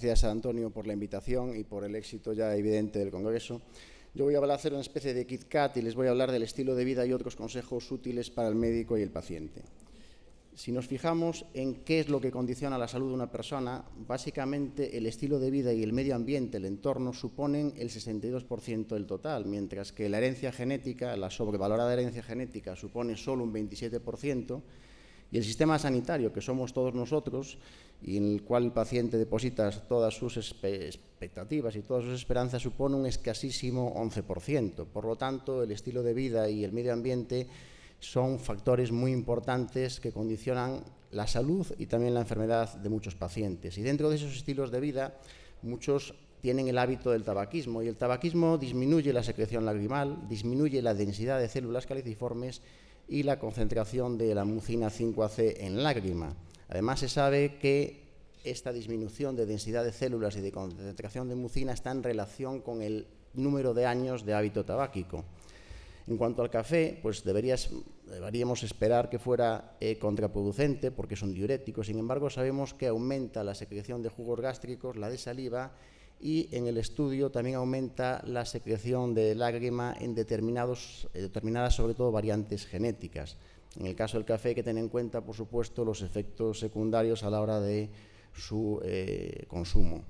gracias a Antonio por la invitación y por el éxito ya evidente del Congreso. Yo voy a hacer una especie de Kit Kat y les voy a hablar del estilo de vida y otros consejos útiles para el médico y el paciente. Si nos fijamos en qué es lo que condiciona la salud de una persona, básicamente el estilo de vida y el medio ambiente, el entorno, suponen el 62% del total, mientras que la herencia genética, la sobrevalorada herencia genética, supone solo un 27%, y el sistema sanitario, que somos todos nosotros, y en el cual el paciente deposita todas sus expectativas y todas sus esperanzas, supone un escasísimo 11%. Por lo tanto, el estilo de vida y el medio ambiente son factores muy importantes que condicionan la salud y también la enfermedad de muchos pacientes. Y dentro de esos estilos de vida, muchos tienen el hábito del tabaquismo y el tabaquismo disminuye la secreción lagrimal, disminuye la densidad de células caliciformes y la concentración de la mucina 5AC en lágrima. Además, se sabe que esta disminución de densidad de células y de concentración de mucina está en relación con el número de años de hábito tabáquico. En cuanto al café, pues deberíamos esperar que fuera eh, contraproducente porque son diuréticos... Sin embargo, sabemos que aumenta la secreción de jugos gástricos, la de saliva y en el estudio también aumenta la secreción de lágrima en determinados, eh, determinadas, sobre todo, variantes genéticas. En el caso del café hay que tener en cuenta, por supuesto, los efectos secundarios a la hora de su eh, consumo.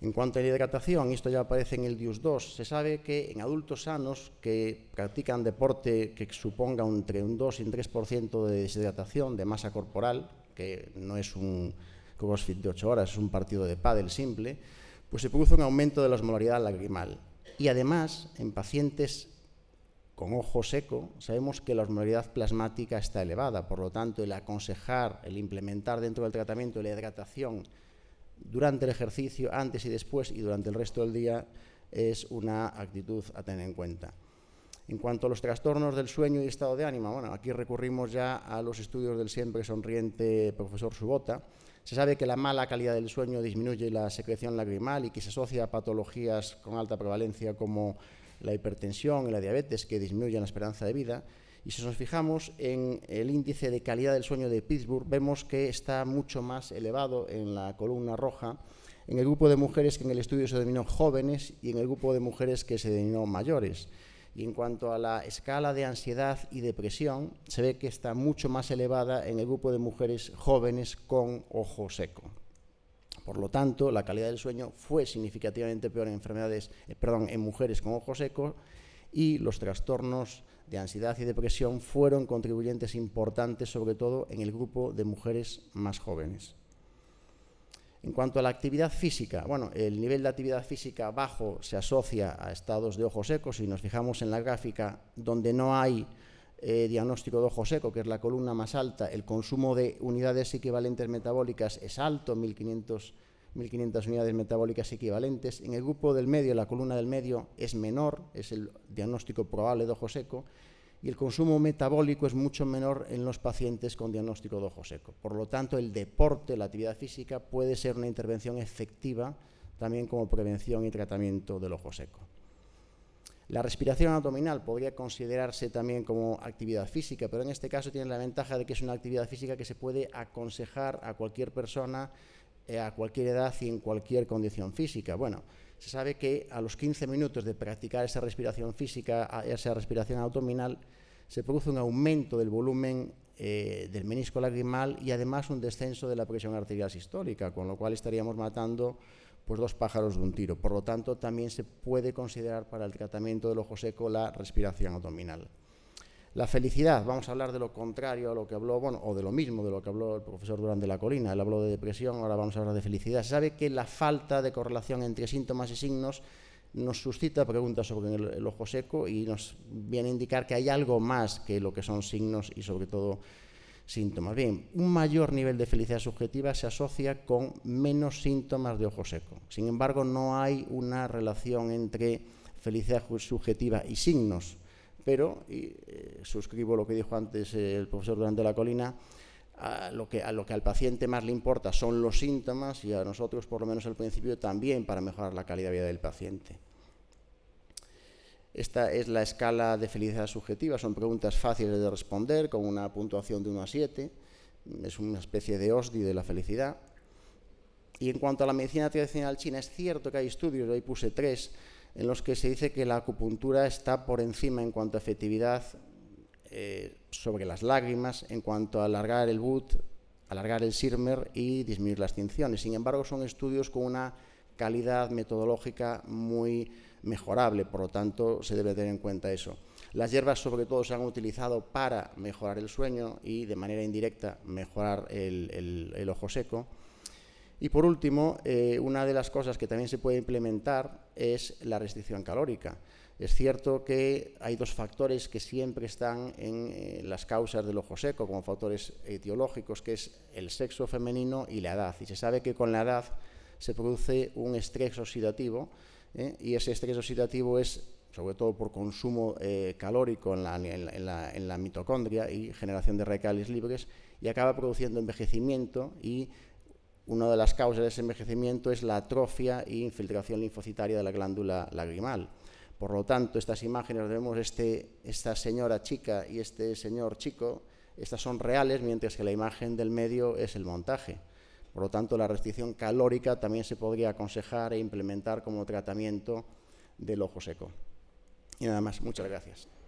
En cuanto a la hidratación, esto ya aparece en el DIUS 2, se sabe que en adultos sanos que practican deporte que suponga entre un 2 y un 3% de deshidratación de masa corporal, que no es un, como de 8 horas es un partido de pádel simple, pues se produce un aumento de la osmolaridad lacrimal. Y además, en pacientes con ojo seco, sabemos que la osmolaridad plasmática está elevada, por lo tanto, el aconsejar, el implementar dentro del tratamiento la hidratación durante el ejercicio, antes y después y durante el resto del día, es una actitud a tener en cuenta. En cuanto a los trastornos del sueño y estado de ánimo, bueno, aquí recurrimos ya a los estudios del siempre sonriente profesor Subota. Se sabe que la mala calidad del sueño disminuye la secreción lagrimal y que se asocia a patologías con alta prevalencia como la hipertensión y la diabetes que disminuyen la esperanza de vida. Y si nos fijamos en el índice de calidad del sueño de Pittsburgh, vemos que está mucho más elevado en la columna roja en el grupo de mujeres que en el estudio se denominó jóvenes y en el grupo de mujeres que se denominó mayores. Y en cuanto a la escala de ansiedad y depresión, se ve que está mucho más elevada en el grupo de mujeres jóvenes con ojo seco. Por lo tanto, la calidad del sueño fue significativamente peor en, enfermedades, eh, perdón, en mujeres con ojo seco y los trastornos de ansiedad y depresión fueron contribuyentes importantes, sobre todo en el grupo de mujeres más jóvenes. En cuanto a la actividad física, bueno, el nivel de actividad física bajo se asocia a estados de ojos secos. Si nos fijamos en la gráfica donde no hay eh, diagnóstico de ojo seco, que es la columna más alta, el consumo de unidades equivalentes metabólicas es alto, 1500 1.500 unidades metabólicas equivalentes. En el grupo del medio, la columna del medio es menor, es el diagnóstico probable de ojo seco y el consumo metabólico es mucho menor en los pacientes con diagnóstico de ojo seco. Por lo tanto, el deporte, la actividad física puede ser una intervención efectiva también como prevención y tratamiento del ojo seco. La respiración abdominal podría considerarse también como actividad física, pero en este caso tiene la ventaja de que es una actividad física que se puede aconsejar a cualquier persona, eh, a cualquier edad y en cualquier condición física. Bueno, se sabe que a los 15 minutos de practicar esa respiración física, esa respiración abdominal, se produce un aumento del volumen eh, del menisco lagrimal y además un descenso de la presión arterial sistólica, con lo cual estaríamos matando pues, dos pájaros de un tiro. Por lo tanto, también se puede considerar para el tratamiento del ojo seco la respiración abdominal. La felicidad, vamos a hablar de lo contrario a lo que habló, bueno, o de lo mismo de lo que habló el profesor Durán de la Colina, él habló de depresión, ahora vamos a hablar de felicidad. Se sabe que la falta de correlación entre síntomas y signos nos suscita preguntas sobre el, ojo seco y nos viene a indicar que hay algo más que lo que son signos y sobre todo síntomas. Bien, un mayor nivel de felicidad subjetiva se asocia con menos síntomas de ojo seco. Sin embargo, no hay una relación entre felicidad subjetiva y signos pero, y eh, suscribo lo que dijo antes el profesor Durante la Colina, a lo, que, al paciente más le importa son los síntomas y a nosotros, por lo menos al principio, también para mejorar la calidad de vida del paciente. Esta es la escala de felicidad subjetiva, son preguntas fáciles de responder con una puntuación de 1 a 7, es una especie de OSDI de la felicidad. Y en cuanto a la medicina tradicional china, es cierto que hay estudios, ahí puse tres, en los que se dice que la acupuntura está por encima en cuanto a efectividad eh, sobre las lágrimas, en cuanto a alargar el boot, alargar el sirmer y disminuir las tinciones. Sin embargo, son estudios con una calidad metodológica muy mejorable, por lo tanto, se debe tener en cuenta eso. Las hierbas sobre todo se han utilizado para mejorar el sueño y de manera indirecta mejorar el ojo seco. Y por último, eh, una de las cosas que también se puede implementar es la restricción calórica. Es cierto que hay dos factores que siempre están en eh, las causas del ojo seco como factores etiológicos, que es el sexo femenino y la edad. Y se sabe que con la edad se produce un estrés oxidativo ¿eh? y ese estrés oxidativo es sobre todo por consumo calórico en la, mitocondria y generación de recales libres, y acaba produciendo envejecimiento y una de las causas de ese envejecimiento es la atrofia e infiltración linfocitaria de la glándula lagrimal. Por lo tanto, estas imágenes donde vemos este, esta señora chica y este señor chico, estas son reales, mientras que la imagen del medio es el montaje. Por lo tanto, la restricción calórica también se podría aconsejar e implementar como tratamiento del ojo seco. Y nada más, muchas gracias.